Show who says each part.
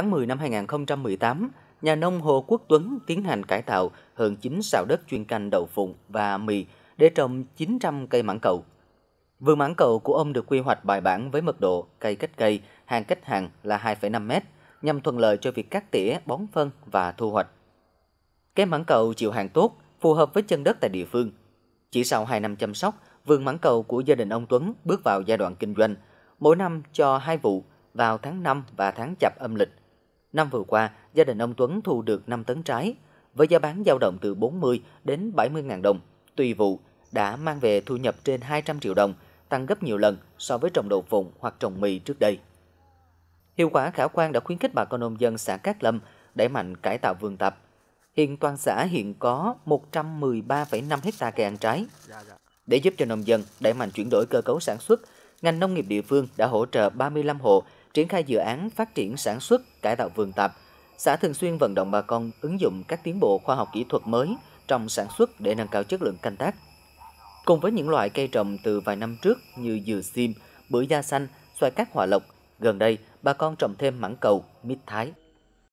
Speaker 1: tháng 10 năm 2018, nhà nông Hồ Quốc Tuấn tiến hành cải tạo hơn 9 sào đất chuyên canh đậu phụng và mì để trồng 900 cây mãng cầu. Vườn mãng cầu của ông được quy hoạch bài bản với mật độ cây cách cây, hàng cách hàng là 2,5 mét, nhằm thuận lợi cho việc cắt tỉa, bón phân và thu hoạch. Cây mãng cầu chịu hàng tốt, phù hợp với chân đất tại địa phương. Chỉ sau 2 năm chăm sóc, vườn mãng cầu của gia đình ông Tuấn bước vào giai đoạn kinh doanh, mỗi năm cho hai vụ vào tháng 5 và tháng chạp âm lịch – Năm vừa qua, gia đình ông Tuấn thu được 5 tấn trái, với giá bán dao động từ 40 đến 70 ngàn đồng, tùy vụ, đã mang về thu nhập trên 200 triệu đồng, tăng gấp nhiều lần so với trồng đậu phụng hoặc trồng mì trước đây. Hiệu quả khả quan đã khuyến khích bà con nông dân xã Cát Lâm đẩy mạnh cải tạo vườn tập. Hiện toàn xã hiện có 113,5 hecta cây ăn trái. Để giúp cho nông dân đẩy mạnh chuyển đổi cơ cấu sản xuất, ngành nông nghiệp địa phương đã hỗ trợ 35 hộ triển khai dự án phát triển sản xuất, cải tạo vườn tạp. Xã thường xuyên vận động bà con ứng dụng các tiến bộ khoa học kỹ thuật mới trong sản xuất để nâng cao chất lượng canh tác. Cùng với những loại cây trồng từ vài năm trước như dừa xiêm, bưởi da xanh, xoài cát hòa lộc, gần đây bà con trồng thêm mảng cầu, mít thái.